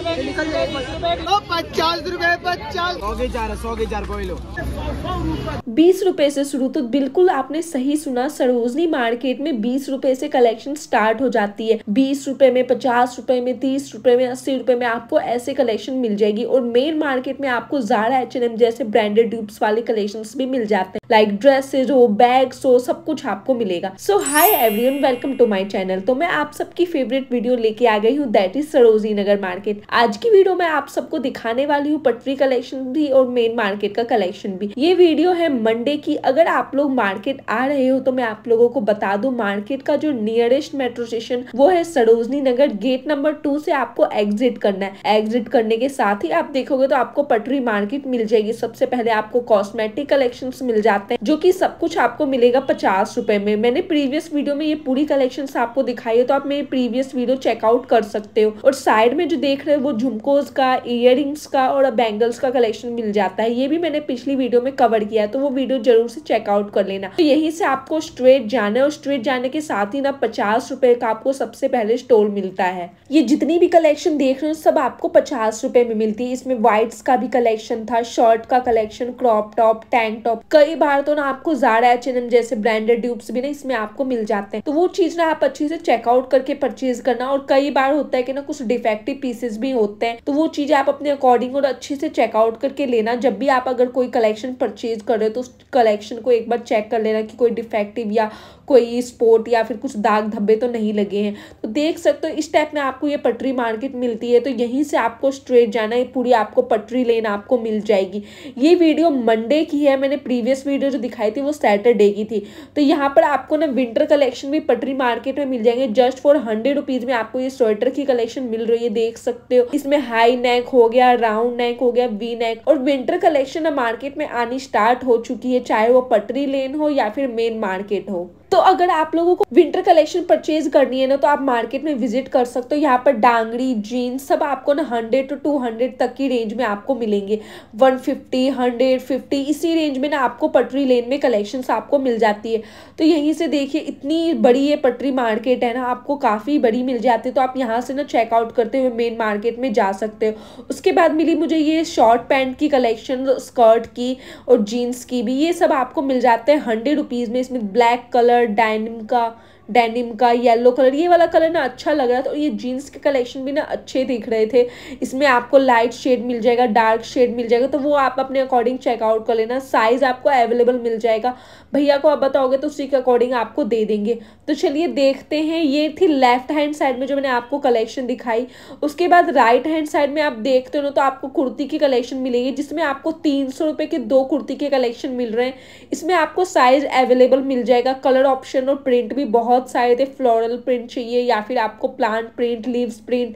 बीस रूपए ऐसी बीस रुपए शुरू तो बिल्कुल आपने सही सुना सरोजनी मार्केट में बीस रूपए ऐसी कलेक्शन स्टार्ट हो जाती है बीस रूपए में पचास रूपए में तीस रूपए में अस्सी रूपए में आपको ऐसे कलेक्शन मिल जाएगी और मेन मार्केट में आपको जारा एच एन एम जैसे ब्रांडेड ड्यूब्स वाले कलेक्शन भी मिल जाते हैं लाइक ड्रेसेज हो बैग्स हो सब कुछ आपको मिलेगा so hi one welcome to my channel तो मैं आप सबकी फेवरेट वीडियो लेके आ गई हूँ that is Sarojini Nagar market आज की वीडियो में आप सबको दिखाने वाली हूँ पटरी कलेक्शन भी और मेन मार्केट का कलेक्शन भी ये वीडियो है मंडे की अगर आप लोग मार्केट आ रहे हो तो मैं आप लोगों को बता दू मार्केट का जो नियरेस्ट मेट्रो स्टेशन वो है Sarojini Nagar gate number two से आपको एग्जिट करना है एग्जिट करने के साथ ही आप देखोगे तो आपको पटरी मार्केट मिल जाएगी सबसे पहले आपको कॉस्मेटिक कलेक्शन मिल जाते हैं जो की सब कुछ आपको मिलेगा पचास रुपए में मैंने प्रीवियस वीडियो में ये पूरी कलेक्शन आपको दिखाई है तो आप मेरी प्रीवियस वीडियो चेकआउट कर सकते हो और साइड में जो देख रहे हो वो झुमकोज़ का इयर का और बैंगल्स का कलेक्शन मिल जाता है ये भी मैंने पिछली वीडियो में कवर किया है तो वो वीडियो जरूर से चेकआउट कर लेना तो यहीं से आपको स्ट्रेट जाना है और स्ट्रेट जाने के साथ ही ना पचास रुपए का आपको सबसे पहले स्टोर मिलता है ये जितनी भी कलेक्शन देख रहे हो सब आपको पचास रुपए में मिलती है इसमें व्हाइट्स का भी कलेक्शन था शर्ट का collection crop top tank top कई बार तो ना आपको जारा एच H&M जैसे ब्रांडेड ड्यूब्स भी ना इसमें आपको मिल जाते हैं तो वो चीज ना आप अच्छे से चेकआउट करके परचेज करना और कई बार होता है कि ना कुछ डिफेक्टिव पीसेस भी में होते हैं तो वो चीज़ें आप अपने अकॉर्डिंग और अच्छे से चेकआउट करके लेना जब भी आप अगर कोई कलेक्शन परचेज कर रहे हो तो उस कलेक्शन को एक बार चेक कर लेना कि कोई डिफेक्टिव या कोई स्पोर्ट या फिर कुछ दाग धब्बे तो नहीं लगे हैं तो देख सकते हो इस टाइप में आपको ये पटरी मार्केट मिलती है तो यहीं से आपको स्ट्रेट जाना है पूरी आपको पटरी लेन आपको मिल जाएगी ये वीडियो मंडे की है मैंने प्रीवियस वीडियो जो दिखाई थी वो सैटरडे की थी तो यहाँ पर आपको ना विंटर कलेक्शन भी पटरी मार्केट में मिल जाएंगे जस्ट फॉर हंड्रेड रुपीज़ में आपको ये स्वेटर की कलेक्शन मिल रही है देख सकते हो इसमें हाई नेक हो गया राउंड नेक हो गया वी नेक और विंटर कलेक्शन मार्केट में आनी स्टार्ट हो चुकी है चाहे वो पटरी लेन हो या फिर मेन मार्केट हो तो अगर आप लोगों को विंटर कलेक्शन परचेज करनी है ना तो आप मार्केट में विजिट कर सकते हो यहाँ पर डांगड़ी जीन्स सब आपको ना हंड्रेड टू टू हंड्रेड तक की रेंज में आपको मिलेंगे वन फिफ्टी हंड्रेड फिफ्टी इसी रेंज में ना आपको पटरी लेन में कलेक्शन आपको मिल जाती है तो यहीं से देखिए इतनी बड़ी ये पटरी मार्केट है ना आपको काफ़ी बड़ी मिल जाती है तो आप यहाँ से ना चेकआउट करते हुए मेन मार्केट में जा सकते हो उसके बाद मिली मुझे ये शॉर्ट पैंट की कलेक्शन स्कर्ट की और जीन्स की भी ये सब आपको मिल जाते हैं हंड्रेड रुपीज़ में इसमें ब्लैक कलर डायनिम का डेनिम का येलो कलर ये वाला कलर ना अच्छा लग रहा था और ये जीन्स के कलेक्शन भी ना अच्छे दिख रहे थे इसमें आपको लाइट शेड मिल जाएगा डार्क शेड मिल जाएगा तो वो आप अपने अकॉर्डिंग चेकआउट कर लेना साइज़ आपको अवेलेबल मिल जाएगा भैया को आप बताओगे तो उसी के अकॉर्डिंग आपको दे देंगे तो चलिए देखते हैं ये थी लेफ्ट हैंड साइड में जो मैंने आपको कलेक्शन दिखाई उसके बाद राइट हैंड साइड में आप देखते हो ना तो आपको कुर्ती की कलेक्शन मिलेगी जिसमें आपको तीन सौ रुपये के दो कुर्ती के कलेक्शन मिल रहे हैं इसमें आपको साइज़ अवेलेबल मिल जाएगा कलर ऑप्शन और प्रिंट भी बहुत बहुत सारे थे फ्लोरल प्रिंट चाहिए या फिर आपको प्लांट प्रिंट लीव्स प्रिंट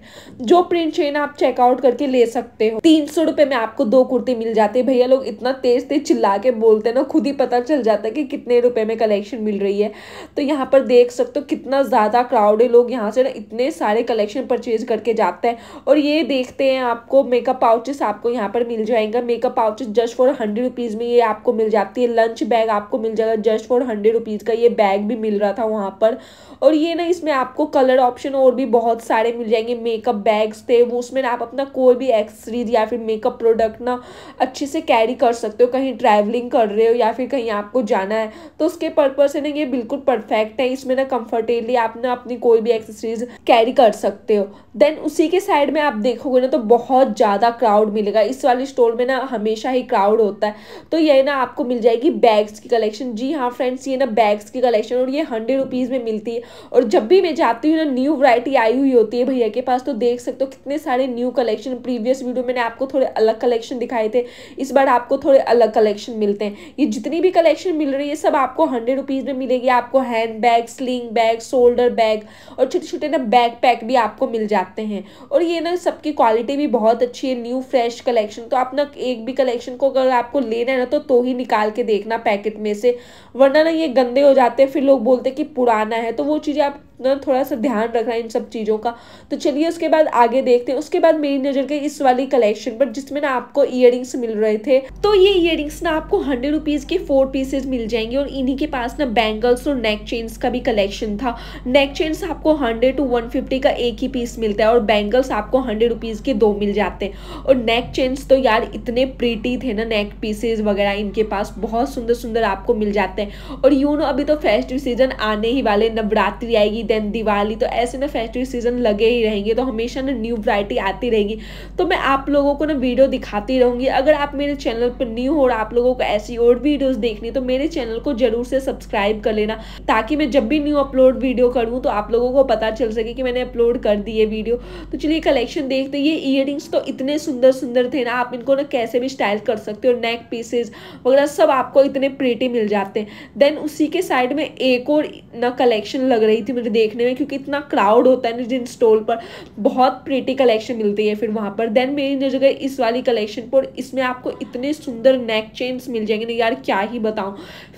जो प्रिंट चाहिए ना आप चेकआउट करके ले सकते हो तीन सौ रुपये में आपको दो कुर्ती मिल जाती है भैया लोग इतना तेज तेज चिल्ला के बोलते हैं ना खुद ही पता चल जाता है कि कितने रुपये में कलेक्शन मिल रही है तो यहाँ पर देख सकते हो कितना ज़्यादा क्राउड है लोग यहाँ से ना इतने सारे कलेक्शन परचेज करके जाते हैं और ये देखते हैं आपको मेकअप पाउचेस आपको यहाँ पर मिल जाएगा makeup pouches just for hundred rupees में ये आपको मिल जाती है लंच बैग आपको मिल जाएगा जस्ट फॉर हंड्रेड रुपीज़ का ये बैग भी मिल रहा था वहाँ पर कवर और ये ना इसमें आपको कलर ऑप्शन और भी बहुत सारे मिल जाएंगे मेकअप बैग्स थे वो उसमें ना आप अपना कोई भी एक्सरीज या फिर मेकअप प्रोडक्ट ना अच्छे से कैरी कर सकते हो कहीं ट्रैवलिंग कर रहे हो या फिर कहीं आपको जाना है तो उसके पर्पज से ना ये बिल्कुल परफेक्ट है इसमें ना कंफर्टेबली आप ना अपनी कोई भी एक्सेसरीज कैरी कर सकते हो देन उसी के साइड में आप देखोगे ना तो बहुत ज़्यादा क्राउड मिलेगा इस वाले स्टोर में ना हमेशा ही क्राउड होता है तो ये ना आपको मिल जाएगी बैग्स की कलेक्शन जी हाँ फ्रेंड्स ये ना बैग्स की कलेक्शन और ये हंड्रेड रुपीज़ में मिलती है और जब भी मैं जाती हूँ ना न्यू वरायटी आई हुई होती है भैया के पास तो देख सकते हो कितने सारे न्यू कलेक्शन प्रीवियस वीडियो मैंने आपको थोड़े अलग कलेक्शन दिखाए थे इस बार आपको थोड़े अलग कलेक्शन मिलते हैं ये जितनी भी कलेक्शन मिल रही है सब आपको हंड्रेड रुपीज़ में मिलेगी आपको hand bag sling bag shoulder bag और छोटे छोटे ना बैग पैक भी आपको मिल जाते हैं और ये ना सबकी क्वालिटी भी बहुत अच्छी है न्यू फ्रेश कलेक्शन तो आप ना एक भी कलेक्शन को अगर आपको लेना है ना तो, तो ही निकाल के देखना पैकेट में से वरना ना ये गंदे हो जाते हैं फिर लोग बोलते हैं कि पुराना आना है तो वो चीज़ें आप ना थोड़ा सा ध्यान रखना है इन सब चीज़ों का तो चलिए उसके बाद आगे देखते हैं उसके बाद मेरी नज़र गई इस वाली कलेक्शन पर जिसमें ना आपको इयर मिल रहे थे तो ये इयर ना आपको हंड्रेड रुपीज़ के फोर पीसेज मिल जाएंगे और इन्हीं के पास ना बैंगल्स और नेक चेन्स का भी कलेक्शन था नेक चेन्स आपको हंड्रेड टू वन का एक ही पीस मिलता है और बैंगल्स आपको हंड्रेड रुपीज़ के दो मिल जाते हैं और नेक चेन्स तो यार इतने प्रीटी थे ना नेक पीसेज वगैरह इनके पास बहुत सुंदर सुंदर आपको मिल जाते हैं और यू नो अभी तो फेस्टिव सीजन आने ही वाले नवरात्रि आएगी देन दिवाली तो ऐसे ना फेस्टिव सीजन लगे ही रहेंगे तो हमेशा ना न्यू वरायटी आती रहेगी तो मैं आप लोगों को ना वीडियो दिखाती रहूँगी अगर आप मेरे चैनल पर न्यू हो और आप लोगों को ऐसी और वीडियोज़ देखनी तो मेरे चैनल को ज़रूर से सब्सक्राइब कर लेना ताकि मैं जब भी न्यू अपलोड वीडियो करूँ तो आप लोगों को पता चल सके कि मैंने अपलोड कर दी है वीडियो तो चलिए कलेक्शन देखते ये इयर तो इतने सुंदर सुंदर थे ना आप इनको ना कैसे भी स्टाइल कर सकते हो नेक पीसेज वगैरह सब आपको इतने प्रेटी मिल जाते हैं देन उसी के साइड में एक और ना कलेक्शन लग रही थी मुझे देखने में क्योंकि इतना क्राउड होता है ना जिन स्टॉल पर बहुत प्रीटी कलेक्शन मिलती है फिर वहाँ पर देन मेरी नजर गई इस वाली कलेक्शन पर इसमें आपको इतने सुंदर नेक चेन्स मिल जाएंगे ना यार क्या ही बताऊँ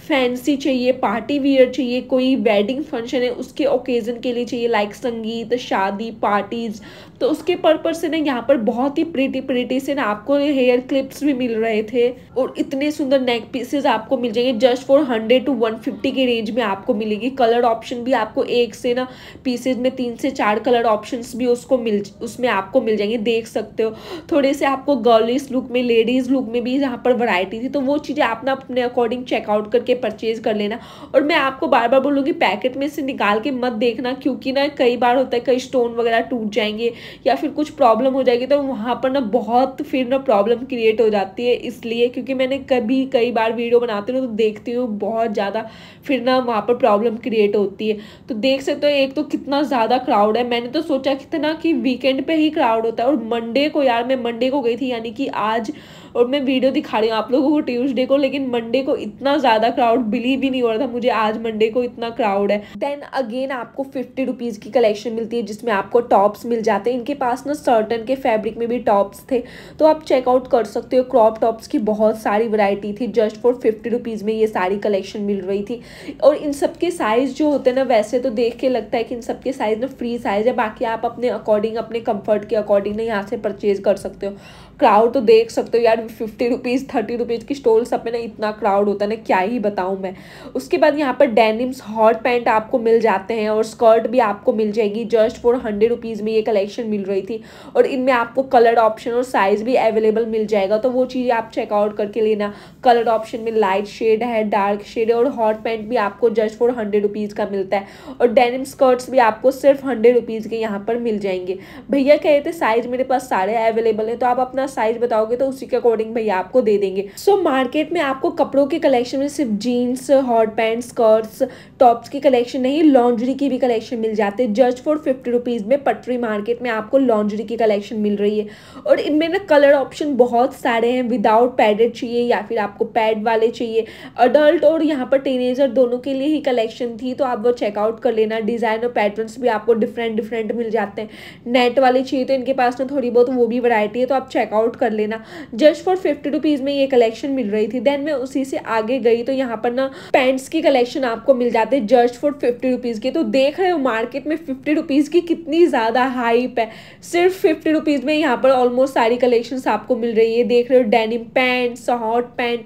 फैंसी चाहिए पार्टी वियर चाहिए कोई वेडिंग फंक्शन है उसके ओकेज़न के लिए चाहिए लाइक संगीत शादी पार्टीज़ तो उसके पर्पज से ना यहाँ पर बहुत ही प्रीटी प्रीटी से ना आपको हेयर क्लिप्स भी मिल रहे थे और इतने सुंदर नेक पीसेज आपको मिल जाएंगे just for hundred to one fifty के रेंज में आपको मिलेगी कलर ऑप्शन भी आपको एक से से ना पीसेज में तीन से चार कलर ऑप्शंस भी उसको मिल उसमें आपको मिल जाएंगे देख सकते हो थोड़े से आपको गर्लिस लुक में लेडीज़ लुक में भी यहाँ पर वैरायटी थी तो वो चीज़ें आप ना अपने अकॉर्डिंग चेकआउट करके परचेज़ कर लेना और मैं आपको बार बार बोलूँगी पैकेट में से निकाल के मत देखना क्योंकि ना कई बार होता है कई स्टोन वगैरह टूट जाएंगे या फिर कुछ प्रॉब्लम हो जाएगी तो वहाँ पर ना बहुत फिर ना प्रॉब्लम क्रिएट हो जाती है इसलिए क्योंकि मैंने कभी कई बार वीडियो बनाती हूँ तो देखती हूँ बहुत ज़्यादा फिर ना वहाँ पर प्रॉब्लम क्रिएट होती है तो देख सकते तो एक तो कितना ज़्यादा क्राउड है मैंने तो सोचा कितना कि वीकेंड पे ही क्राउड होता है और मंडे को यार मैं मंडे को गई थी यानी कि आज और मैं वीडियो दिखा रही हूँ आप लोगों को ट्यूजडे को लेकिन मंडे को इतना ज़्यादा क्राउड बिलीव ही नहीं हो रहा था मुझे आज मंडे को इतना क्राउड है देन अगेन आपको फिफ्टी रुपीज़ की कलेक्शन मिलती है जिसमें आपको टॉप्स मिल जाते हैं इनके पास ना सर्टन के फैब्रिक में भी टॉप्स थे तो आप चेकआउट कर सकते हो क्रॉप टॉप्स की बहुत सारी वरायटी थी जस्ट फॉर फिफ्टी रुपीज़ में ये सारी कलेक्शन मिल रही थी और इन सब के साइज़ जो होते हैं ना वैसे तो देख के लगता है कि इन सब के साइज़ ना फ्री साइज़ है बाकी आप अपने अकॉर्डिंग अपने कम्फर्ट के अकॉर्डिंग ना यहाँ से परचेज़ कर सकते हो क्राउड तो देख सकते हो यार फिफ्टी रुपीज़ थर्टी रुपीज़ की स्टोल सब में ना इतना क्राउड होता है ना क्या ही बताऊँ मैं उसके बाद यहाँ पर डेनिम्स हॉट पैंट आपको मिल जाते हैं और स्कर्ट भी आपको मिल जाएगी जस्ट फॉर हंड्रेड रुपीज़ में ये कलेक्शन मिल रही थी और इनमें आपको कलर ऑप्शन और साइज़ भी अवेलेबल मिल जाएगा तो वो चीज़ आप चेकआउट करके लेना कलर ऑप्शन में लाइट शेड है डार्क शेड है और हॉट पैंट भी आपको जस्ट फॉर हंड्रेड रुपीज़ का मिलता है और डेनिम स्कर्ट्स भी आपको सिर्फ हंड्रेड रुपीज़ के यहाँ पर मिल जाएंगे भैया कह रहे थे साइज़ मेरे पास सारे अवेलेबल हैं तो आप अपना अपना साइज बताओगे तो उसी के अकॉर्डिंग भैया आपको दे देंगे सो so, मार्केट में आपको कपड़ों के कलेक्शन में सिर्फ jeans hot pant skirts tops की कलेक्शन नहीं लॉन्ड्री की भी कलेक्शन मिल जाते हैं जस्ट फॉर फिफ्टी रुपीज़ में पटरी मार्केट में आपको लॉन्ड्री की कलेक्शन मिल रही है और इनमें ना कलर ऑप्शन बहुत सारे हैं विदाउट पैडेड चाहिए या फिर आपको पैड वाले चाहिए अडल्ट और यहाँ पर टीनेजर दोनों के लिए ही कलेक्शन थी तो आप वो चेकआउट कर लेना डिज़ाइन और पैटर्न भी आपको डिफरेंट डिफरेंट मिल जाते हैं नेट वाले चाहिए तो इनके पास ना थोड़ी बहुत वो भी वरायटी है तो आप चेकआउट चेकआउट कर लेना जस्ट फॉर फिफ्टी रुपीज़ में ये कलेक्शन मिल रही थी देन मैं उसी से आगे गई तो यहाँ पर ना पैंट्स की कलेक्शन आपको मिल जाते जस्ट फॉर फिफ्टी रुपीज़ की तो देख रहे हो मार्केट में फिफ्टी रुपीज़ की कितनी ज़्यादा हाइप है सिर्फ फिफ्टी रुपीज़ में यहाँ पर ऑलमोस्ट सारी कलेक्शन आपको मिल रही है देख रहे हो denim pant hot pant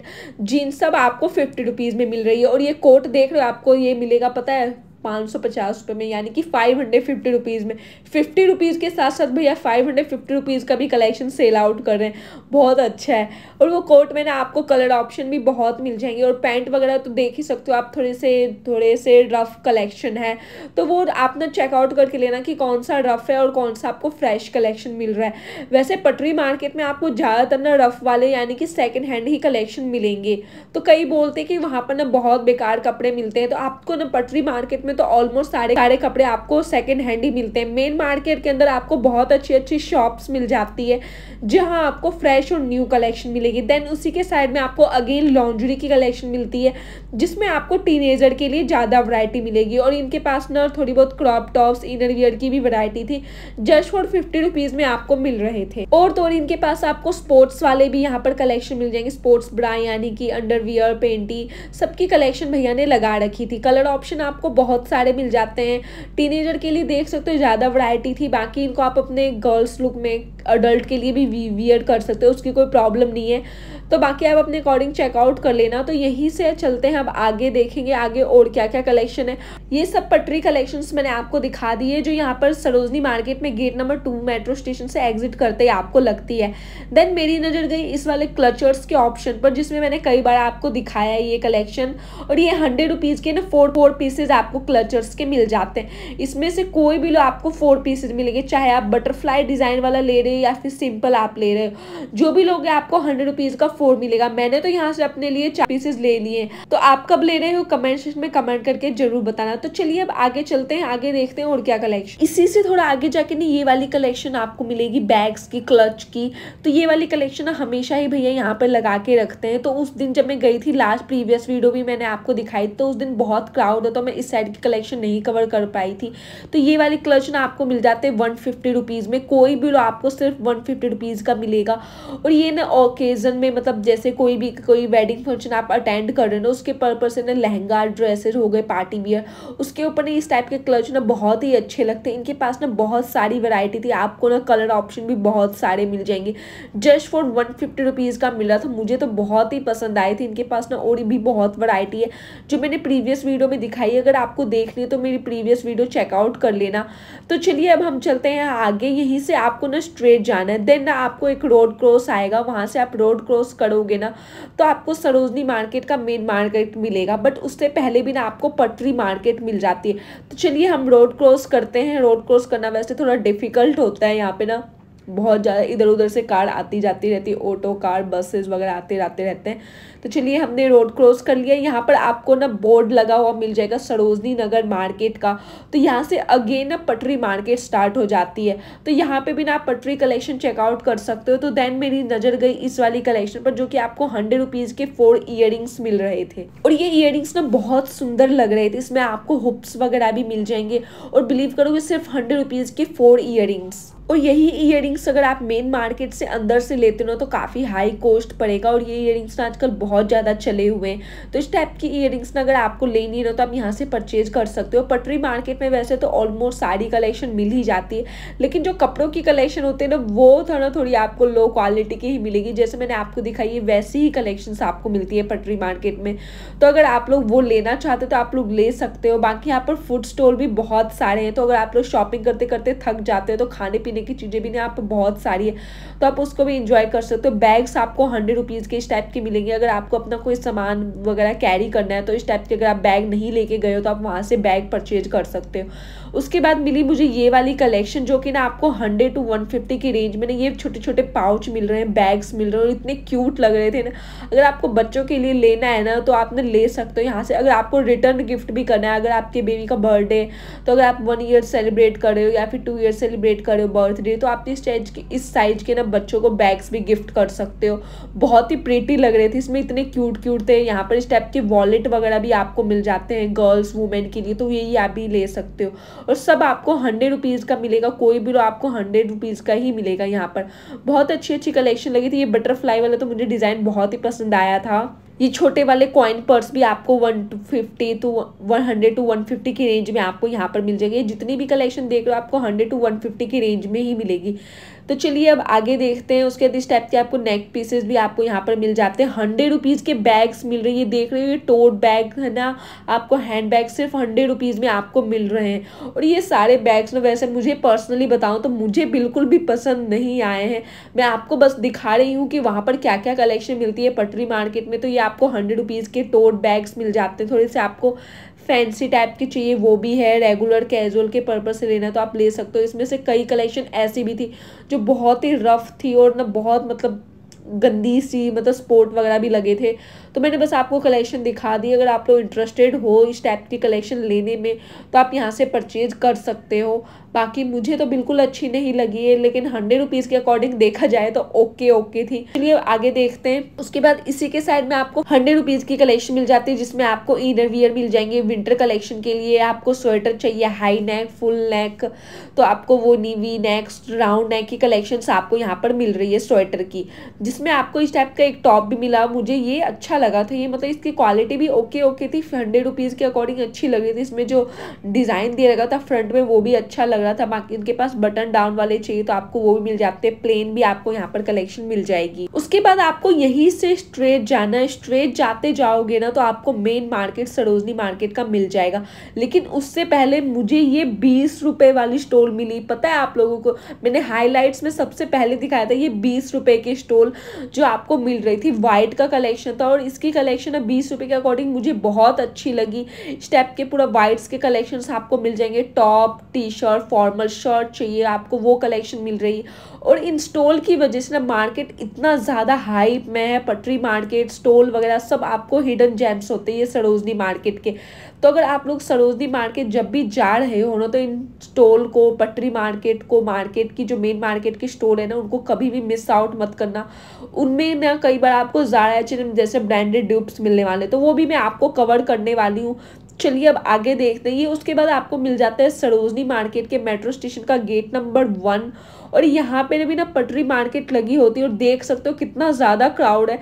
jeans सब आपको फिफ्टी रुपीज़ में मिल रही है और ये कोट देख रहे हो आपको ये मिलेगा पता है पाँच सौ पचास रुपये में यानी कि फाइव हंड्रेड फिफ्टी रुपीज़ में फिफ्टी रुपीज़ के साथ साथ भैया फाइव हंड्रेड फिफ्टी रुपीज़ का भी कलेक्शन सेल आउट कर रहे हैं बहुत अच्छा है और वो कोट में ना आपको कलर ऑप्शन भी बहुत मिल जाएंगे और पैंट वगैरह तो देख ही सकते हो आप थोड़े से थोड़े से रफ़ कलेक्शन है तो वो आप ना चेकआउट करके लेना कि कौन सा रफ़ है और कौन सा आपको फ्रेश कलेक्शन मिल रहा है वैसे पटरी मार्केट में आपको ज़्यादातर ना रफ़ वाले यानी कि सेकेंड हैंड ही कलेक्शन मिलेंगे तो कई बोलते हैं कि वहाँ पर ना बहुत बेकार कपड़े मिलते हैं तो आपको ना पटरी मार्केट में में तो ऑलमोस्ट सारे सारे कपड़े आपको सेकेंड हैंड ही मिलते हैं मेन मार्केट के अंदर आपको बहुत अच्छी अच्छी शॉप्स मिल जाती है जहाँ आपको फ्रेश और न्यू कलेक्शन मिलेगी देन उसी के साइड में आपको अगेन लॉन्ड्री की कलेक्शन मिलती है जिसमें आपको टीनेजर के लिए ज़्यादा वरायटी मिलेगी और इनके पास ना थोड़ी बहुत क्रॉप टॉप्स इनर वियर की भी वरायटी थी जस्ट फॉर फिफ्टी रुपीज़ में आपको मिल रहे थे और तो और इनके पास आपको स्पोर्ट्स वाले भी यहाँ पर कलेक्शन मिल जाएंगे स्पोर्ट्स ब्रा यानी कि अंडरवियर पेंटी सबकी कलेक्शन भैया ने लगा रखी थी कलर ऑप्शन आपको बहुत बहुत सारे मिल जाते हैं टीनेजर के लिए देख सकते हो ज़्यादा वैरायटी थी बाकी इनको आप अपने गर्ल्स लुक में अडल्ट के लिए भी वियर कर सकते हो उसकी कोई प्रॉब्लम नहीं है तो बाकी आप अपने अकॉर्डिंग चेकआउट कर लेना तो यहीं से चलते हैं अब आगे देखेंगे आगे और क्या क्या कलेक्शन है ये सब पटरी कलेक्शन मैंने आपको दिखा दिए जो यहाँ पर सरोजनी मार्केट में gate number two metro station से एग्जिट करते ही आपको लगती है देन मेरी नज़र गई इस वाले क्लचर्स के ऑप्शन पर जिसमें मैंने कई बार आपको दिखाया है ये कलेक्शन और ये हंड्रेड रुपीज़ के ना फोर फोर पीसेज आपको क्लचर्स के मिल जाते हैं इसमें से कोई भी लो आपको फोर पीसेज मिलेंगे चाहे आप बटरफ्लाई डिज़ाइन वाला ले रहे हो या फिर सिंपल आप ले रहे हो जो भी लोगे आपको हंड्रेड रुपीज़ का फोर मिलेगा मैंने तो यहाँ से अपने लिए चार पीसेस ले लिए तो आप कब ले रहे हो कमेंट सेक्शन में कमेंट करके जरूर बताना तो चलिए अब आगे चलते हैं आगे देखते हैं और क्या कलेक्शन इसी से थोड़ा आगे जाके ना ये वाली कलेक्शन आपको मिलेगी बैग्स की क्लच की तो ये वाली कलेक्शन हमेशा ही भैया यहाँ पर लगा के रखते हैं तो उस दिन जब मैं गई थी लास्ट प्रीवियस वीडियो भी मैंने आपको दिखाई तो उस दिन बहुत क्राउड है तो मैं इस साइड की कलेक्शन नहीं कवर कर पाई थी तो ये वाली क्लच ना आपको मिल जाते हैं वन फिफ्टी रुपीज़ में कोई भी लो आपको सिर्फ वन फिफ्टी रुपीज़ का मिलेगा और ये ना ओकेजन में मतलब मतलब जैसे कोई भी कोई वेडिंग फंक्शन आप अटेंड कर रहे हो ना उसके पर्पज से ना लहंगा ड्रेसेस हो गए पार्टी वियर उसके ऊपर ना इस टाइप के क्लच ना बहुत ही अच्छे लगते हैं इनके पास ना बहुत सारी वैरायटी थी आपको ना कलर ऑप्शन भी बहुत सारे मिल जाएंगे just for one fifty rupees का मिला था मुझे तो बहुत ही पसंद आए थे इनके पास ना और भी बहुत वरायटी है जो मैंने प्रीवियस वीडियो में दिखाई अगर आपको देखनी है तो मेरी प्रीवियस वीडियो चेकआउट कर लेना तो चलिए अब हम चलते हैं आगे यहीं से आपको ना स्ट्रेट जाना है देन ना आपको एक रोड क्रॉस आएगा वहाँ से आप रोड क्रॉस करोगे ना तो आपको सरोजनी मार्केट का मेन मार्केट मिलेगा बट उससे पहले भी ना आपको पटरी मार्केट मिल जाती है तो चलिए हम रोड क्रॉस करते हैं रोड क्रॉस करना वैसे थोड़ा डिफिकल्ट होता है यहाँ पे ना बहुत ज़्यादा इधर उधर से कार आती जाती रहती है ऑटो कार बसेस वगैरह आते जाते रहते हैं तो चलिए हमने रोड क्रॉस कर लिया यहाँ पर आपको ना बोर्ड लगा हुआ मिल जाएगा सरोजनी नगर मार्केट का तो यहाँ से अगेन ना पटरी मार्केट स्टार्ट हो जाती है तो यहाँ पे भी ना आप पटरी कलेक्शन चेकआउट कर सकते हो तो देन मेरी नज़र गई इस वाली कलेक्शन पर जो कि आपको हंड्रेड रुपीज़ के फोर इयर मिल रहे थे और ये इयर ना बहुत सुंदर लग रहे थे इसमें आपको हुप्स वगैरह भी मिल जाएंगे और बिलीव करोगे सिर्फ हंड्रेड रुपीज़ के फोर इयर और यही इयर अगर आप मेन मार्केट से अंदर से लेते हो तो काफ़ी हाई कॉस्ट पड़ेगा और ये इयर आजकल बहुत बहुत ज़्यादा चले हुए तो इस टाइप की इयर ना अगर आपको लेनी रहो तो आप यहाँ से परचेज कर सकते हो पटरी मार्केट में वैसे तो ऑलमोस्ट सारी कलेक्शन मिल ही जाती है लेकिन जो कपड़ों की कलेक्शन होते हैं ना वो थोड़ा थोड़ी आपको लो क्वालिटी की ही मिलेगी जैसे मैंने आपको दिखाई है वैसी ही कलेक्शन आपको मिलती है पटरी मार्केट में तो अगर आप लोग वो लेना चाहते हो तो आप लोग ले सकते हो बाकी यहाँ पर फूड स्टोर भी बहुत सारे हैं तो अगर आप लोग शॉपिंग करते करते थक जाते हो तो खाने पीने की चीज़ें भी ना आप बहुत सारी है तो आप उसको भी इंजॉय कर सकते हो बैग्स आपको हंड्रेड रुपीज़ के इस टाइप के मिलेंगे अगर आप आपको अपना कोई सामान वगैरह कैरी करना है तो इस टाइप के अगर आप बैग नहीं लेके गए हो तो आप वहाँ से बैग परचेज कर सकते हो उसके बाद मिली मुझे ये वाली कलेक्शन जो कि ना आपको हंड्रेड टू वन फिफ्टी की रेंज में ना ये छोटे छोटे पाउच मिल रहे हैं बैग्स मिल रहे हैं इतने क्यूट लग रहे थे ना अगर आपको बच्चों के लिए लेना है ना तो आप ना ले सकते हो यहाँ से अगर आपको रिटर्न गिफ्ट भी करना है अगर आपके बेबी का बर्थडे तो अगर आप वन ईयर सेलिब्रेट कर रहे हो या फिर टू ईयर सेलिब्रेट कर रहे हो बर्थडे तो आप इस साइज के इस साइज के ना बच्चों को बैग्स भी गिफ्ट कर सकते हो बहुत ही प्रेटी लग रहे थे इसमें कितने क्यूट क्यूट थे यहाँ पर इस टाइप के वॉलेट वगैरह भी आपको मिल जाते हैं गर्ल्स वुमेन के लिए तो यही आप भी ले सकते हो और सब आपको हंड्रेड रुपीज़ का मिलेगा कोई भी आपको हंड्रेड रुपीज़ का ही मिलेगा यहाँ पर बहुत अच्छी अच्छी कलेक्शन लगी थी ये बटरफ्लाई वाला तो मुझे डिज़ाइन बहुत ही पसंद आया था ये छोटे वाले कॉइन पर्स भी आपको one to fifty to one hundred to one fifty की रेंज में आपको यहाँ पर मिल जाएगी जितनी भी कलेक्शन देख रहे हो आपको हंड्रेड टू वन फिफ्टी की रेंज में ही मिलेगी तो चलिए अब आगे देखते हैं उसके इस टाइप के आपको नेक पीसेस भी आपको यहाँ पर मिल जाते हैं हंड्रेड रुपीज़ के बैग्स मिल रही है देख रहे हो ये टोट बैग है ना आपको हैंड बैग सिर्फ हंड्रेड रुपीज़ में आपको मिल रहे हैं और ये सारे बैग्स में वैसे मुझे पर्सनली बताऊँ तो मुझे बिल्कुल भी पसंद नहीं आए हैं मैं आपको बस दिखा रही हूँ कि वहाँ पर क्या क्या कलेक्शन मिलती है पटरी मार्केट में तो ये आपको हंड्रेड रुपीज़ के टोट बैग्स मिल जाते हैं थोड़े से आपको फैंसी टाइप की चाहिए वो भी है रेगुलर कैजुअल के पर्पज़ से लेना तो आप ले सकते हो इसमें से कई कलेक्शन ऐसी भी थी जो बहुत ही रफ़ थी और ना बहुत मतलब गंदी सी मतलब स्पोर्ट वगैरह भी लगे थे तो मैंने बस आपको कलेक्शन दिखा दी अगर आप लोग इंटरेस्टेड हो इस टाइप की कलेक्शन लेने में तो आप यहाँ से परचेज कर सकते हो बाकी मुझे तो बिल्कुल अच्छी नहीं लगी है लेकिन हंड्रेड रुपीज़ के अकॉर्डिंग देखा जाए तो ओके ओके थी चलिए आगे देखते हैं उसके बाद इसी के साइड में आपको हंड्रेड रुपीज़ की कलेक्शन मिल जाती है जिसमें आपको इनर वियर मिल जाएंगे विंटर कलेक्शन के लिए आपको स्वेटर चाहिए हाई नेक फुल नेक तो आपको वो नीवी नेक राउंड नेक की कलेक्शन आपको यहाँ पर मिल रही है स्वेटर की जिसमें आपको इस टाइप का एक टॉप भी मिला मुझे ये अच्छा लगा था ये मतलब इसकी क्वालिटी भी ओके ओके थी हंड्रेड रुपीज़ के अकॉर्डिंग अच्छी लग रही थी इसमें जो डिज़ाइन दिया लगा था फ्रंट में वो भी अच्छा लगा लग रहा था बाकी इनके पास बटन डाउन वाले चाहिए तो आपको वो भी मिल जाते हैं प्लेन भी आपको यहाँ पर कलेक्शन मिल जाएगी उसके बाद आपको यही से स्ट्रेट जाना है स्ट्रेट जाते जाओगे ना तो आपको मेन मार्केट सरोजनी मार्केट का मिल जाएगा लेकिन उससे पहले मुझे ये बीस रुपए वाली स्टोल मिली पता है आप लोगों को मैंने हाईलाइट्स में सबसे पहले दिखाया था ये बीस रुपए की स्टोल जो आपको मिल रही थी व्हाइट का कलेक्शन था और इसकी कलेक्शन अब बीस रुपए के अकॉर्डिंग मुझे बहुत अच्छी लगी स्टेप के पूरा व्हाइट्स के कलेक्शन आपको मिल जाएंगे top T shirt formal shirt चाहिए आपको वो कलेक्शन मिल रही और इन स्टॉल की वजह से ना मार्केट इतना ज़्यादा हाइप में है पटरी मार्केट स्टॉल वगैरह सब आपको हिडन जैम्स होते हैं सरोजनी मार्केट के तो अगर आप लोग सरोजनी मार्केट जब भी जा रहे हो ना तो इन स्टॉल को पटरी मार्केट को मार्केट की जो मेन मार्केट के स्टॉल है ना उनको कभी भी मिस आउट मत करना उनमें ना कई बार आपको ज़ारा एच जैसे ब्रांडेड ड्यूब्स मिलने वाले तो वो भी मैं आपको कवर करने वाली हूँ चलिए अब आगे देखते हैं उसके बाद आपको मिल जाता है सरोजनी मार्केट के मेट्रो स्टेशन का गेट नंबर वन और यहाँ पे भी ना पटरी मार्केट लगी होती है और देख सकते हो कितना ज़्यादा क्राउड है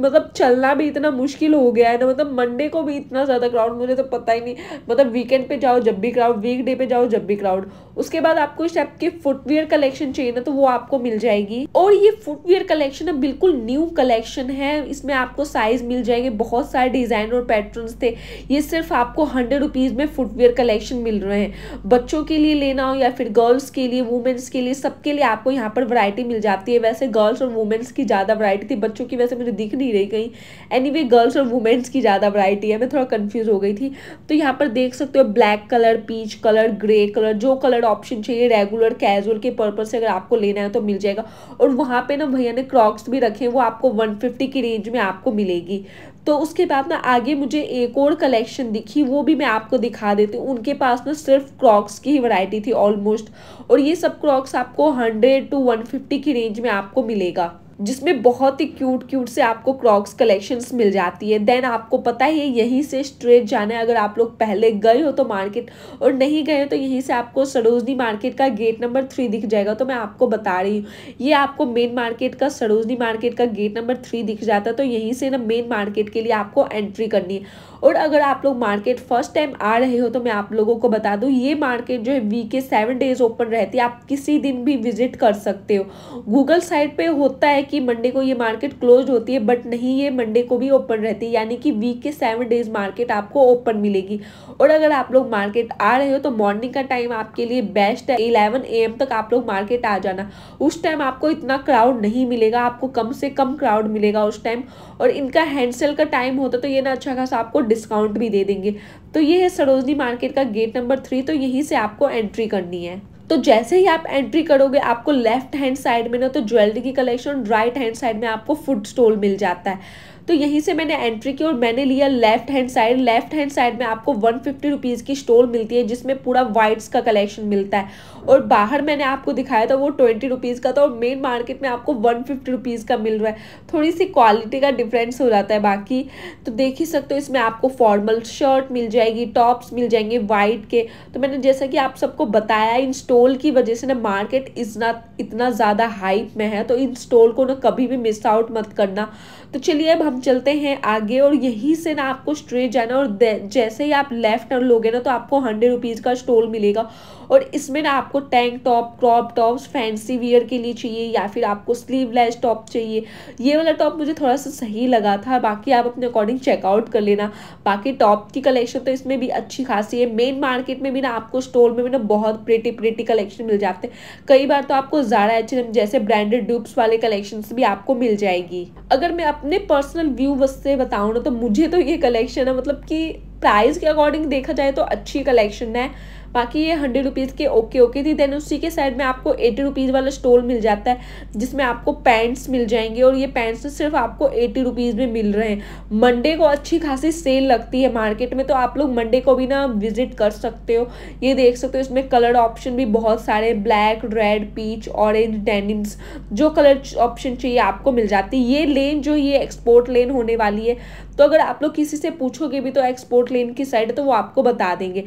मतलब चलना भी इतना मुश्किल हो गया है ना मतलब मंडे को भी इतना ज़्यादा क्राउड मुझे तो पता ही नहीं मतलब वीकेंड पे जाओ जब भी क्राउड वीकडे पे जाओ जब भी क्राउड उसके बाद आपको इस टाइप की फुटवेयर कलेक्शन चाहिए ना तो वो आपको मिल जाएगी और ये फुटवेयर कलेक्शन ना बिल्कुल न्यू कलेक्शन है इसमें आपको साइज मिल जाएंगे बहुत सारे डिज़ाइन और पैटर्न थे ये सिर्फ आपको हंड्रेड रुपीज़ में फुटवेयर कलेक्शन मिल रहे हैं बच्चों के लिए लेना हो या फिर गर्ल्स के लिए वुमेन्स के लिए सबके लिए आपको यहाँ पर वरायटी मिल जाती है वैसे गर्ल्स और वुमेन्स की ज़्यादा वरायटी थी बच्चों की वैसे मुझे दिख नहीं ही नहीं कहीं एनी anyway, गर्ल्स और वुमेंस की ज़्यादा वैरायटी है मैं थोड़ा कन्फ्यूज़ हो गई थी तो यहाँ पर देख सकते हो black colour peach colour grey colour जो कलर ऑप्शन चाहिए रेगुलर कैजुअल के पर्पज़ से अगर आपको लेना है तो मिल जाएगा और वहाँ पर ना भैया ने क्रॉक्स भी रखे हैं वो आपको वन की रेंज में आपको मिलेगी तो उसके बाद ना आगे मुझे एक और कलेक्शन दिखी वो भी मैं आपको दिखा देती हूँ उनके पास ना सिर्फ क्रॉक्स की ही वैरायटी थी ऑलमोस्ट और ये सब क्रॉक्स आपको 100 टू 150 की रेंज में आपको मिलेगा जिसमें बहुत ही क्यूट क्यूट से आपको क्रॉक्स कलेक्शंस मिल जाती है देन आपको पता ही है यहीं से स्ट्रेट जाना है अगर आप लोग पहले गए हो तो मार्केट और नहीं गए तो यहीं से आपको सरोजनी मार्केट का गेट नंबर थ्री दिख जाएगा तो मैं आपको बता रही हूँ ये आपको मेन मार्केट का सरोजनी मार्केट का गेट नंबर थ्री दिख जाता है तो यहीं से ना मेन मार्केट के लिए आपको एंट्री करनी है और अगर आप लोग मार्केट फर्स्ट टाइम आ रहे हो तो मैं आप लोगों को बता दूँ ये मार्केट जो है वीक के सेवन डेज ओपन रहती है आप किसी दिन भी विजिट कर सकते हो गूगल साइट पर होता है कि मंडे को ये मार्केट क्लोज होती है बट नहीं ये मंडे को भी ओपन रहती है यानी कि वीक के सेवन डेज मार्केट आपको ओपन मिलेगी और अगर आप लोग मार्केट आ रहे हो तो मॉर्निंग का टाइम आपके लिए बेस्ट है इलेवन ए तक आप लोग मार्केट आ जाना उस टाइम आपको इतना क्राउड नहीं मिलेगा आपको कम से कम क्राउड मिलेगा उस टाइम और इनका हैंडसेल का टाइम होता तो ये ना अच्छा खासा आपको डिस्काउंट भी दे देंगे तो ये है सरोजनी मार्केट का गेट नंबर थ्री तो यहीं से आपको एंट्री करनी है तो जैसे ही आप एंट्री करोगे आपको लेफ्ट हैंड साइड में ना तो ज्वेलरी की कलेक्शन राइट हैंड साइड में आपको फूड स्टॉल मिल जाता है तो यहीं से मैंने एंट्री की और मैंने लिया left hand side left hand side में आपको वन फिफ्टी रुपीज़ की स्टॉल मिलती है जिसमें पूरा वाइट्स का कलेक्शन मिलता है और बाहर मैंने आपको दिखाया था वो ट्वेंटी रुपीज़ का था और मेन मार्केट में आपको वन फिफ्टी रुपीज़ का मिल रहा है थोड़ी सी क्वालिटी का डिफरेंस हो जाता है बाकी तो देख ही सकते हो इसमें आपको फॉर्मल शर्ट मिल जाएगी टॉप्स मिल जाएंगे वाइट के तो मैंने जैसा कि आप सबको बताया इन स्टॉल की वजह से ना मार्केट इतना इतना ज़्यादा हाइप में है तो इन स्टॉल को ना कभी भी मिस आउट मत करना तो चलिए अब हम चलते हैं आगे और यहीं से ना आपको स्ट्रेट जाना और जैसे ही आप लेफ्ट टर्न लोगे ना तो आपको हंड्रेड रुपीज़ का स्टॉल मिलेगा और इसमें ना आपको tank top crop tops fancy wear के लिए चाहिए या फिर आपको स्लीवलेस टॉप चाहिए ये वाला टॉप मुझे थोड़ा सा सही लगा था बाकी आप अपने अकॉर्डिंग चेकआउट कर लेना बाकी टॉप की कलेक्शन तो इसमें भी अच्छी खासी है मेन मार्केट में भी ना आपको स्टोर में भी ना बहुत प्रेटी प्रेटी कलेक्शन मिल जाते हैं कई बार तो आपको ज़्यादा अच्छे H&M जैसे ब्रांडेड ड्यूब्स वाले कलेक्शन भी आपको मिल जाएगी अगर मैं अपने पर्सनल व्यू से बताऊँ ना तो मुझे तो ये कलेक्शन है मतलब कि प्राइस के अकॉर्डिंग देखा जाए तो अच्छी कलेक्शन है बाकी ये हंड्रेड रुपीज़ के ओके ओके थी देन उसी के साइड में आपको एटी रुपीज़ वाला स्टोल मिल जाता है जिसमें आपको पैंट्स मिल जाएंगे और ये पैंट्स तो सिर्फ आपको एटी रुपीज़ में मिल रहे हैं मंडे को अच्छी खासी सेल लगती है मार्केट में तो आप लोग मंडे को भी ना विजिट कर सकते हो ये देख सकते हो इसमें कलर ऑप्शन भी बहुत सारे black red peach orange denims जो कलर ऑप्शन चाहिए आपको मिल जाती है ये लेन जो ये एक्सपोर्ट लेन होने वाली है तो अगर आप लोग किसी से पूछोगे भी तो एक्सपोर्ट लेन की साइड तो वो आपको बता देंगे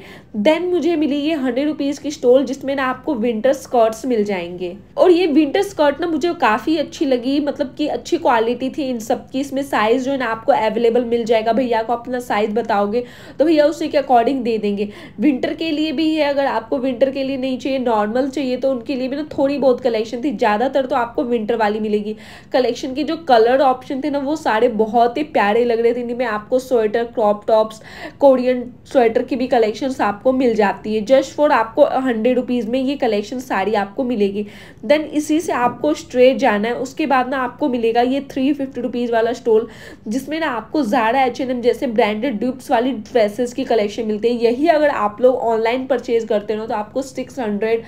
देन मुझे मिली ये हंड्रेड रुपीज़ की स्टोल जिसमें ना आपको विंटर स्कर्ट्स मिल जाएंगे और ये विंटर स्कर्ट ना मुझे काफ़ी अच्छी लगी मतलब कि अच्छी क्वालिटी थी इन सब की इसमें साइज़ जो है ना आपको अवेलेबल मिल जाएगा भैया को अपना साइज़ बताओगे तो भैया उसी के अकॉर्डिंग दे देंगे विंटर के लिए भी है अगर आपको विंटर के लिए नहीं चाहिए नॉर्मल चाहिए तो उनके लिए भी ना थोड़ी बहुत कलेक्शन थी ज़्यादातर तो आपको विंटर वाली मिलेगी कलेक्शन के जो कलर ऑप्शन थे ना वो सारे बहुत ही प्यारे लग रहे थे इन्हीं में आपको sweater crop tops Korean sweater की भी कलेक्शंस आपको मिल जाती है जस्ट फॉर आपको हंड्रेड रुपीज़ में ये कलेक्शन साड़ी आपको मिलेगी देन इसी से आपको स्ट्रेट जाना है उसके बाद ना आपको मिलेगा ये थ्री फिफ्टी रुपीज़ वाला स्टोल जिसमें ना आपको ज़ारा एच एन एम जैसे ब्रांडेड ड्यूब्स वाली ड्रेसेस की कलेक्शन मिलती है यही अगर आप लोग ऑनलाइन परचेज करते हो तो आपको सिक्स हंड्रेड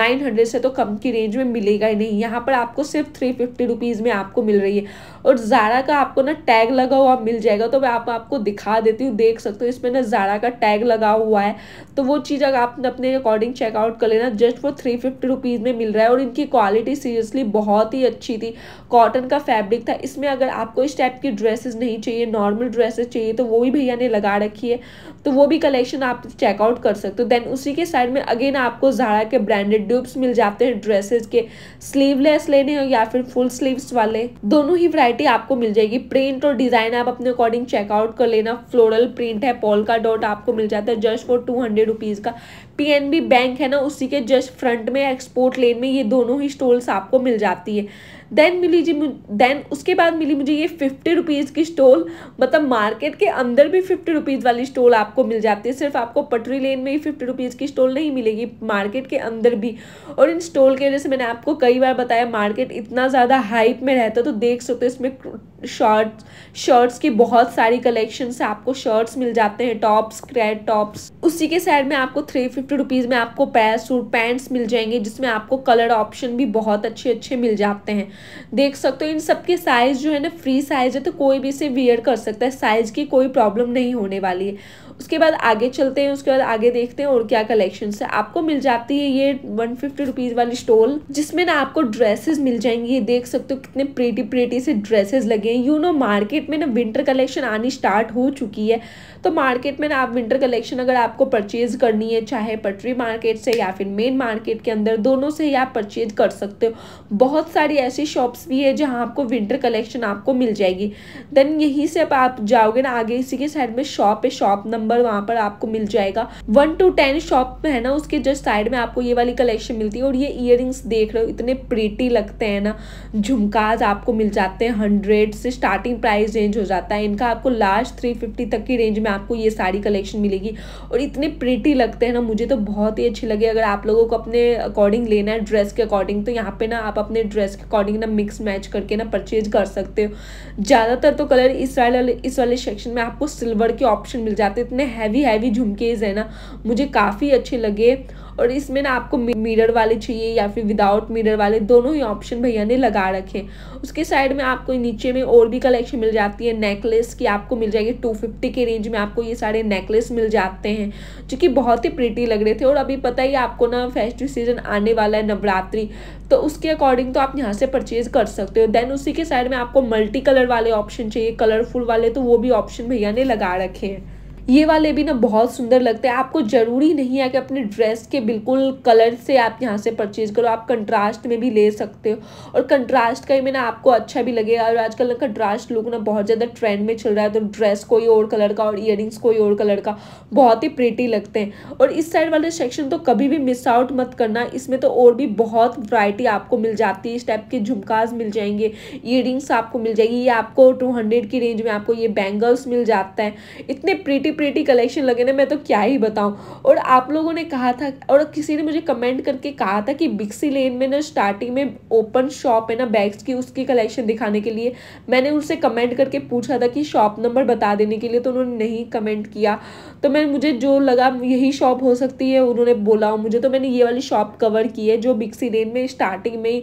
नाइन हंड्रेड से तो कम की रेंज में मिलेगा ही नहीं यहाँ पर आपको सिर्फ थ्री फिफ्टी रुपीज़ में आपको मिल रही है और ज़ारा का आपको ना टैग लगा हुआ मिल जाएगा जाएगा तो मैं आप आपको दिखा देती हूँ देख सकते हो इसमें ना ज़ारा का टैग लगा हुआ है तो वो चीज़ अगर आप अपने अकॉर्डिंग चेकआउट कर लेना जस्ट वो थ्री फिफ्टी में मिल रहा है और इनकी क्वालिटी सीरियसली बहुत ही अच्छी थी कॉटन का फैब्रिक था इसमें अगर आपको इस टाइप की ड्रेसेस नहीं चाहिए नॉर्मल ड्रेसेस चाहिए तो वो भी भैया ने लगा रखी है तो वो भी कलेक्शन आप चेकआउट कर सकते हो देन उसी के साइड में अगेन आपको ज़ारा के ब्रांडेड ड्यूब्स मिल जाते हैं ड्रेसेज के स्लीवलेस लेने हो या फिर फुल स्लीव्स वाले दोनों ही वैरायटी आपको मिल जाएगी प्रिंट और डिज़ाइन आप अपने अकॉर्डिंग चेकआउट कर लेना फ्लोरल प्रिंट है पॉल का डॉट आपको मिल जाता है just for two hundred rupees का पीएनबी बैंक है ना उसी के जस्ट फ्रंट में एक्सपोर्ट लेन में ये दोनों ही स्टॉल्स आपको मिल जाती है देन मिली जी देन उसके बाद मिली मुझे ये फिफ्टी रुपीज़ की स्टॉल मतलब मार्केट के अंदर भी फिफ्टी रुपीज़ वाली स्टॉल आपको मिल जाती है सिर्फ आपको पटरी लेन में ही फिफ्टी रुपीज़ की स्टॉल नहीं मिलेगी मार्केट के अंदर भी और इन स्टॉल की वजह से मैंने आपको कई बार बताया मार्केट इतना ज़्यादा हाइप में रहता है तो देख सकते हो इसमें शर्ट शर्ट्स की बहुत सारी कलेक्शन से आपको शर्ट्स मिल जाते हैं टॉप्स क्रेड टॉप्स उसी के साइड में आपको थ्री फिफ्टी रुपीज़ में आपको पैर सूट पैंट्स मिल जाएंगे जिसमें आपको कलर ऑप्शन भी बहुत अच्छे अच्छे मिल जाते हैं देख सकते हो इन सब के साइज़ जो है ना फ्री साइज़ है तो कोई भी इसे वियर कर सकता है साइज़ की कोई प्रॉब्लम नहीं होने वाली है उसके बाद आगे चलते हैं उसके बाद आगे देखते हैं और क्या कलेक्शन है आपको मिल जाती है ये वन फिफ्टी रुपीज वाली स्टोल जिसमें ना आपको ड्रेसेस मिल जाएंगी ये देख सकते हो कितने प्रेटी प्रेटी से ड्रेसेस लगे हैं यू नो मार्केट में ना विंटर कलेक्शन आनी स्टार्ट हो चुकी है तो मार्केट में ना आप विंटर कलेक्शन अगर आपको परचेज करनी है चाहे पटरी मार्केट से या फिर मेन मार्केट के अंदर दोनों से ही आप परचेज कर सकते हो बहुत सारी ऐसी शॉप्स भी है जहाँ आपको विंटर कलेक्शन आपको मिल जाएगी देन यहीं से आप जाओगे ना आगे इसी के साइड में शॉप है शॉप नंबर नंबर वहाँ पर आपको मिल जाएगा वन टू टेन शॉप में है ना उसके जस्ट साइड में आपको ये वाली कलेक्शन मिलती है और ये इयर देख रहे हो इतने प्रीटी लगते हैं ना झुमकाज आपको मिल जाते हैं हंड्रेड से स्टार्टिंग प्राइस रेंज हो जाता है इनका आपको लास्ट थ्री फिफ्टी तक की रेंज में आपको ये साड़ी कलेक्शन मिलेगी और इतने प्रीटी लगते हैं ना मुझे तो बहुत ही अच्छी लगे अगर आप लोगों को अपने अकॉर्डिंग लेना है ड्रेस के अकॉर्डिंग तो यहाँ पे ना आप अपने ड्रेस के अकॉर्डिंग ना मिक्स मैच करके ना परचेज कर सकते हो ज़्यादातर तो कलर इस वाले इस वाले सेक्शन में आपको सिल्वर के ऑप्शन मिल जाते हैं इतने हैवी हैवी झुमकेज है ना मुझे काफ़ी अच्छे लगे और इसमें ना आपको मिरर वाले चाहिए या फिर विदाउट मिरर वाले दोनों ही ऑप्शन भैया ने लगा रखे उसके साइड में आपको नीचे में और भी कलेक्शन मिल जाती है नेकलेस की आपको मिल जाएगी टू फिफ्टी के रेंज में आपको ये सारे नेकलेस मिल जाते हैं जो कि बहुत ही प्रिटी लग रहे थे और अभी पता ही आपको ना फेस्टिव सीजन आने वाला है नवरात्रि तो उसके अकॉर्डिंग तो आप यहाँ से परचेज कर सकते हो देन उसी के साइड में आपको मल्टी कलर वाले ऑप्शन चाहिए कलरफुल वाले तो वो भी ऑप्शन भैया ने लगा रखे हैं ये वाले भी ना बहुत सुंदर लगते हैं आपको ज़रूरी नहीं है कि अपने ड्रेस के बिल्कुल कलर से आप यहाँ से परचेज़ करो आप कंट्रास्ट में भी ले सकते हो और कंट्रास्ट का ही में ना आपको अच्छा भी लगेगा और आजकल ना कंट्रास्ट लुक ना बहुत ज़्यादा ट्रेंड में चल रहा है तो ड्रेस कोई और कलर का और ईयर कोई और कलर का बहुत ही प्रेटी लगते हैं और इस साइड वाले सेक्शन तो कभी भी मिस आउट मत करना इसमें तो और भी बहुत वरायटी आपको मिल जाती है इस टाइप के झुमकाज मिल जाएंगे ईयर आपको मिल जाएगी ये आपको टू हंड्रेड की रेंज में आपको ये बैंगल्स मिल जाता है इतने प्रीटी प्रीटी कलेक्शन लगे ना मैं तो क्या ही बताऊँ और आप लोगों ने कहा था और किसी ने मुझे कमेंट करके कहा था कि बिक्सी लेन में ना स्टार्टिंग में ओपन शॉप है ना बैग्स की उसकी कलेक्शन दिखाने के लिए मैंने उनसे कमेंट करके पूछा था कि शॉप नंबर बता देने के लिए तो उन्होंने नहीं कमेंट किया तो मैं मुझे जो लगा यही शॉप हो सकती है उन्होंने बोला मुझे तो मैंने ये वाली शॉप कवर की है जो बिक्सी लेन में स्टार्टिंग में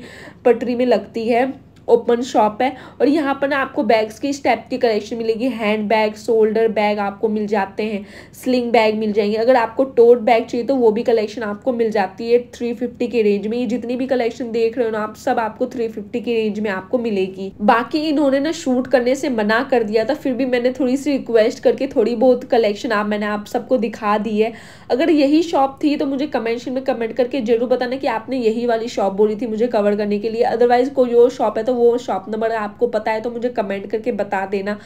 पटरी में लगती है ओपन शॉप है और यहाँ पर ना आपको बैग्स के इस टाइप की कलेक्शन मिलेगी हैंड बैग शोल्डर बैग आपको मिल जाते हैं स्लिंग बैग मिल जाएंगे अगर आपको टोट बैग चाहिए तो वो भी कलेक्शन आपको मिल जाती है थ्री फिफ्टी के रेंज में ये जितनी भी कलेक्शन देख रहे हो ना आप सब आपको थ्री फिफ्टी की रेंज में आपको मिलेगी बाकी इन्होंने ना शूट करने से मना कर दिया था फिर भी मैंने थोड़ी सी रिक्वेस्ट करके थोड़ी बहुत कलेक्शन आप मैंने आप सबको दिखा दी है अगर यही शॉप थी तो मुझे कमेंशन में कमेंट करके जरूर बताना कि आपने यही वाली शॉप बोली थी मुझे कवर करने के लिए अदरवाइज कोई और शॉप है तो वो शॉप नंबर आपको पता है तो मुझे कमेंट करके बता देना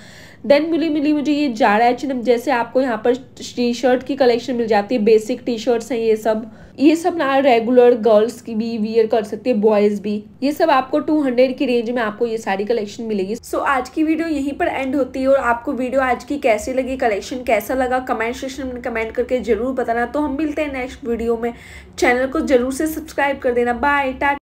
देन मिली मिली मुझे ये जारा एच एन जैसे आपको यहाँ पर टी शर्ट की कलेक्शन मिल जाती है बेसिक टी शर्ट्स हैं ये सब ये सब ना रेगुलर गर्ल्स की भी वियर कर सकते हैं बॉयज़ भी ये सब आपको 200 की रेंज में आपको ये सारी कलेक्शन मिलेगी सो so, आज की वीडियो यहीं पर एंड होती है और आपको वीडियो आज की कैसी लगी कलेक्शन कैसा लगा कमेंट सेक्शन में कमेंट करके ज़रूर बताना तो हम मिलते हैं नेक्स्ट वीडियो में चैनल को ज़रूर से सब्सक्राइब कर देना बाय टाटा